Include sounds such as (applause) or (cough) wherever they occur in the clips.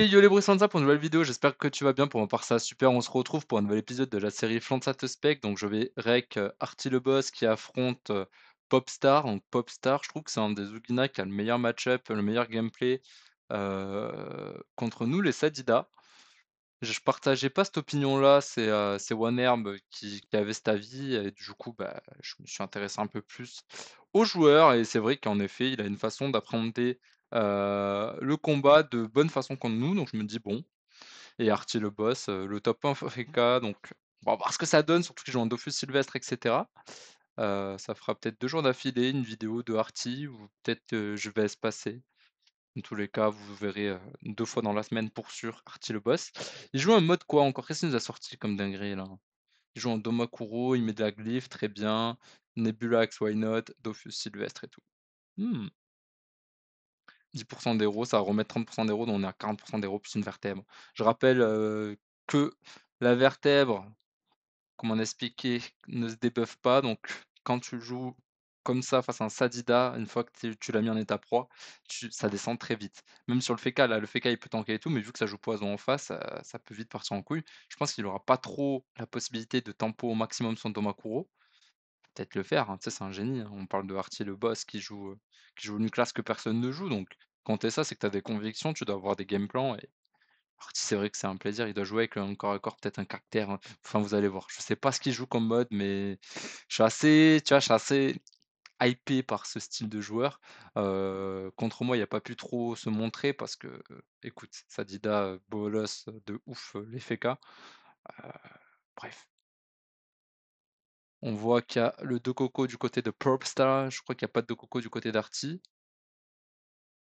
les Yolé ça pour une nouvelle vidéo. J'espère que tu vas bien. Pour ma part, ça super. On se retrouve pour un nouvel épisode de la série Flanza Spec. Donc, je vais rec euh, Artie le boss qui affronte euh, Popstar. Donc, Popstar, je trouve que c'est un des Zugina qui a le meilleur match-up, le meilleur gameplay euh, contre nous, les Sadida. Je partageais pas cette opinion-là. C'est one OneHerb qui, qui, avait cet avis. Et du coup, bah, je me suis intéressé un peu plus aux joueurs. Et c'est vrai qu'en effet, il a une façon d'appréhender euh, le combat de bonne façon contre nous, donc je me dis bon. Et Artie le boss, euh, le top 1 mmh. Africa, donc on va voir ce que ça donne, surtout qu'ils jouent en Dofus Sylvestre, etc. Euh, ça fera peut-être deux jours d'affilée, une vidéo de Arty, ou peut-être je vais se passer. Dans tous les cas, vous verrez deux fois dans la semaine pour sûr Arty le boss. Il joue un mode quoi encore Qu'est-ce qu'il nous a sorti comme dinguerie là Il joue en Domakuro, il met de la glyphe, très bien. nebulax Why Not, Dofus Sylvestre et tout. Mmh. 10% d'héros, ça va remettre 30% d'héros, donc on est à 40% d'héros plus une vertèbre. Je rappelle euh, que la vertèbre, comme on a expliqué, ne se débuffe pas. Donc quand tu joues comme ça face à un Sadida, une fois que tu l'as mis en état proie, ça descend très vite. Même sur le fécal, le fécal il peut tanker et tout, mais vu que ça joue poison en face, ça, peut vite partir en couille. Je pense qu'il n'aura pas trop la possibilité de tempo au maximum son Domakuro peut-être le faire. Hein. Tu sais, c'est un génie. Hein. On parle de Artie, le boss, qui joue, qui joue une classe que personne ne joue. Donc, quand t'es ça, c'est que t'as des convictions, tu dois avoir des game plans. Et Artie, c'est vrai que c'est un plaisir. Il doit jouer avec un corps à corps, peut-être un caractère. Hein. Enfin, vous allez voir. Je sais pas ce qu'il joue comme mode, mais je suis assez, tu vois, je assez hypé par ce style de joueur. contre moi, il a pas pu trop se montrer parce que, écoute, Sadida bolos de ouf, les FK. bref, on voit qu'il y a le Do coco du côté de Star. Je crois qu'il n'y a pas de coco du côté d'Arty.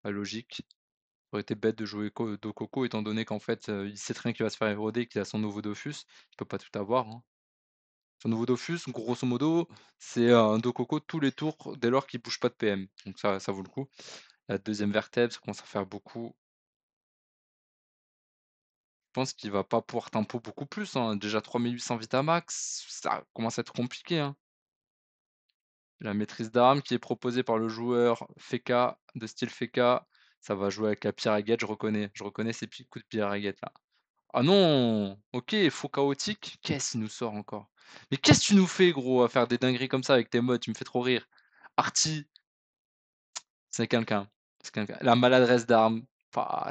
Pas logique. Ça aurait été bête de jouer de coco étant donné qu'en fait, euh, il sait rien va se faire éroder et qu'il a son nouveau Dofus. Il peut pas tout avoir. Hein. Son nouveau Dofus, grosso modo, c'est un Do coco tous les tours dès lors qu'il bouge pas de PM. Donc ça, ça vaut le coup. La deuxième vertèbre, ça commence à faire beaucoup pense qu'il va pas pouvoir tempo beaucoup plus. Hein. Déjà 3800 Vitamax, ça commence à être compliqué. Hein. La maîtrise d'armes qui est proposée par le joueur Feka, de style Feka, ça va jouer avec la pierre à je reconnais. Je reconnais ces petits coups de pierre à guette là. Ah non Ok, faux chaotique. Qu'est-ce qu'il nous sort encore Mais qu'est-ce que tu nous fais, gros, à faire des dingueries comme ça avec tes modes Tu me fais trop rire. Arty, c'est quelqu'un. la maladresse d'armes,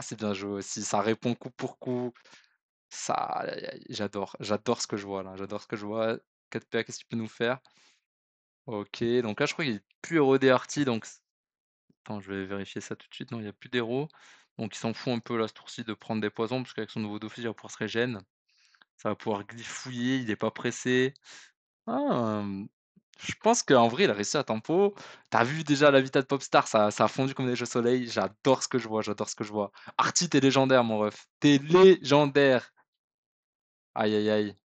c'est bien joué aussi. Ça répond coup pour coup. Ça, j'adore, j'adore ce que je vois là. J'adore ce que je vois. 4PA, qu'est-ce qu'il peut nous faire Ok, donc là, je crois qu'il n'est plus héros des donc. Attends, je vais vérifier ça tout de suite. Non, il n'y a plus d'héros. Donc, il s'en fout un peu, là, ce tour-ci, de prendre des poisons, parce qu'avec son nouveau dossier, il va pouvoir se régénérer. Ça va pouvoir glifouiller il n'est pas pressé. Ah, je pense qu'en vrai, il a réussi à tempo. T'as vu déjà la vita de Popstar, ça, ça a fondu comme des jeux soleil. J'adore ce que je vois, j'adore ce que je vois. Artie, t'es légendaire, mon ref. T'es légendaire. Aïe, aïe, aïe.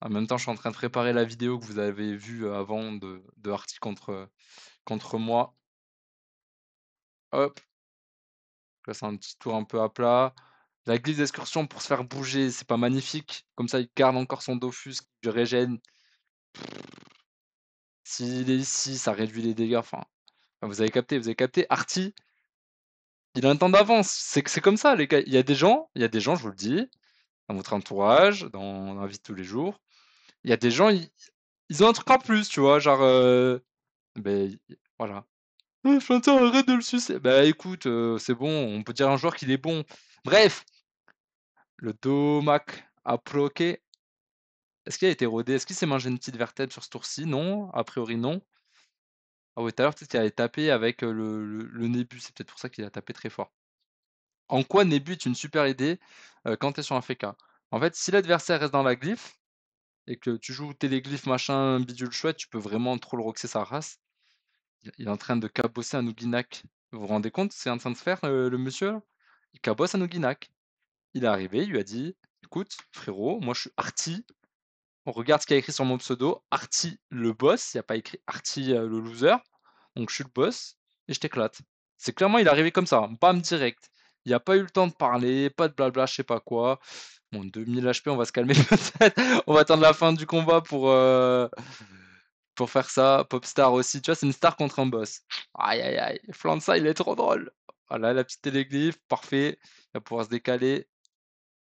En même temps, je suis en train de préparer la vidéo que vous avez vue euh, avant de, de Artie contre, contre moi. Hop. Là, c'est un petit tour un peu à plat. La glisse d'excursion pour se faire bouger, c'est pas magnifique. Comme ça, il garde encore son Dofus qui régène. S'il est ici, ça réduit les dégâts, enfin, vous avez capté, vous avez capté. Arty, il a un temps d'avance. C'est comme ça, les gars. Il y a des gens, il y a des gens, je vous le dis, dans votre entourage, dans, la vie de tous les jours, il y a des gens, ils, ont un truc en plus, tu vois, genre, euh, ben, voilà. Euh, arrête de le sucer. Ben, écoute, euh, c'est bon, on peut dire à un joueur qu'il est bon. Bref, le Domac a proqué est-ce qu'il a été rodé? Est-ce qu'il s'est mangé une petite vertèbre sur ce tour-ci? Non, a priori non. Ah oui, tout à l'heure, peut-être qu'il avait tapé avec le, le, Nebu, c'est peut-être pour ça qu'il a tapé très fort. En quoi Nebu est une super idée quand tu es sur un FK? En fait, si l'adversaire reste dans la glyphe et que tu joues téléglyphe, machin, bidule chouette, tu peux vraiment trop le roxer sa race. Il est en train de cabosser un Ouginac. Vous vous rendez compte, c'est en train de faire le monsieur? Il cabosse un Ouginac. Il est arrivé, il lui a dit Écoute, frérot, moi je suis arty, on regarde ce qu'il y a écrit sur mon pseudo, Arty le boss, il n'y a pas écrit Arti euh, le loser. Donc je suis le boss et je t'éclate. C'est clairement, il est arrivé comme ça, bam direct. Il n'y a pas eu le temps de parler, pas de blabla, je sais pas quoi. Bon, 2000 HP, on va se calmer (laughs) peut-être. on va attendre la fin du combat pour, euh, pour faire ça. Popstar aussi, tu vois, c'est une star contre un boss. Aïe aïe aïe, ça, il est trop drôle. Voilà, la petite téléglyphe, parfait. Il va pouvoir se décaler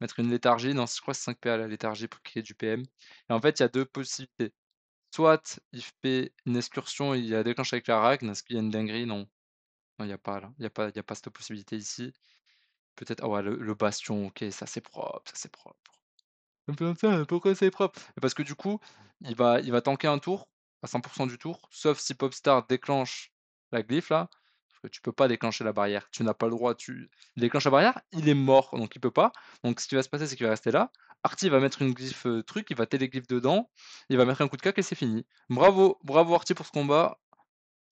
mettre une léthargie. Non, je crois c'est 5 à la léthargie pour créer du PM. Et en fait, il y a deux possibilités. Soit il fait une excursion, il a déclenché avec la ragn. Est-ce qu'il y a une dinguerie Non. Non, il n'y a pas là. Il n'y a, pas, cette possibilité ici. Peut-être. Ah ouais, le, bastion, ok, ça c'est propre, ça c'est propre. Pourquoi c'est propre Parce que du coup, il va, il va tanker un tour, à 100% du tour, sauf si Popstar déclenche la glyphe là, que tu peux pas déclencher la barrière. Tu n'as pas le droit. Tu il déclenche la barrière, il est mort, donc il peut pas. Donc ce qui va se passer, c'est qu'il va rester là. Artie va mettre une glyphe euh, truc, il va téléglyphe dedans, il va mettre un coup de cac et c'est fini. Bravo, bravo Artie pour ce combat.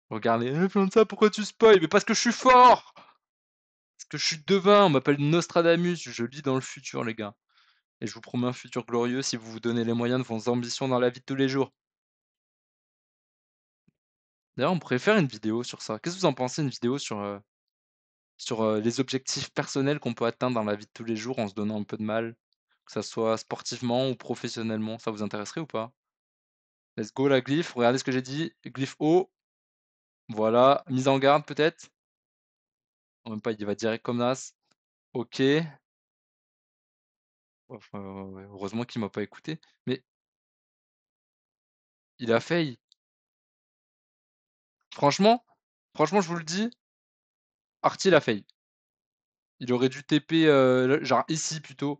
Regardez, de ça, pourquoi tu spoil Mais parce que je suis fort Parce que je suis devin, on m'appelle Nostradamus, je lis dans le futur, les gars. Et je vous promets un futur glorieux si vous vous donnez les moyens de vos ambitions dans la vie de tous les jours. D'ailleurs, on pourrait faire une vidéo sur ça. Qu'est-ce que vous en pensez, une vidéo sur, euh, sur euh, les objectifs personnels qu'on peut atteindre dans la vie de tous les jours en se donnant un peu de mal, que ça soit sportivement ou professionnellement Ça vous intéresserait ou pas Let's go la glyphe. Regardez ce que j'ai dit. Glyphe haut. Voilà. Mise en garde peut-être Même pas, il va direct comme Nas. Ok. Oh, heureusement qu'il m'a pas écouté. Mais il a failli. Franchement, franchement, je vous le dis, Artie l'a failli. Il aurait dû TP, euh, genre ici plutôt.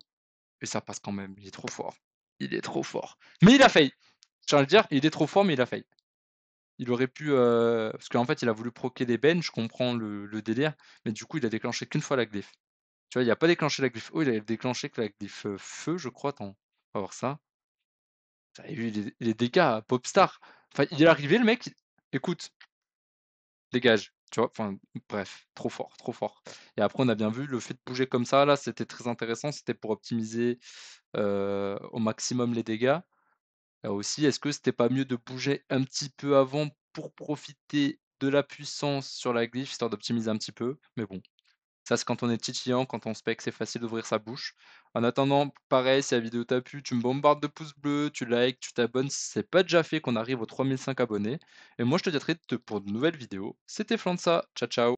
Et ça passe quand même. Il est trop fort. Il est trop fort. Mais il a failli. Je tiens à le dire, il est trop fort, mais il a failli. Il aurait pu. Euh, parce qu'en fait, il a voulu proquer les bennes, je comprends le, délire. Mais du coup, il a déclenché qu'une fois la glyphe. Tu vois, il n'a pas déclenché la glyphe oh, il a déclenché que la glyphe euh, feu, je crois. Attends, on va voir ça. Il a vu les, dégâts à Popstar. Enfin, il est arrivé, le mec. Écoute, dégage. Tu vois, enfin, bref, trop fort, trop fort. Et après, on a bien vu, le fait de bouger comme ça, là, c'était très intéressant. C'était pour optimiser au maximum les dégâts. Là aussi, est-ce que c'était pas mieux de bouger un petit peu avant pour profiter de la puissance sur la glyphe, histoire d'optimiser un petit peu Mais bon, ça, c'est quand on est titillant, quand on spec, c'est facile d'ouvrir sa bouche. En attendant, pareil, si la vidéo t'a plu, tu me bombardes de pouces bleus, tu likes, tu t'abonnes si c'est pas déjà fait qu'on arrive aux 3005 abonnés. Et moi, je te dis à très vite pour de nouvelles vidéos. C'était Flansa, ciao ciao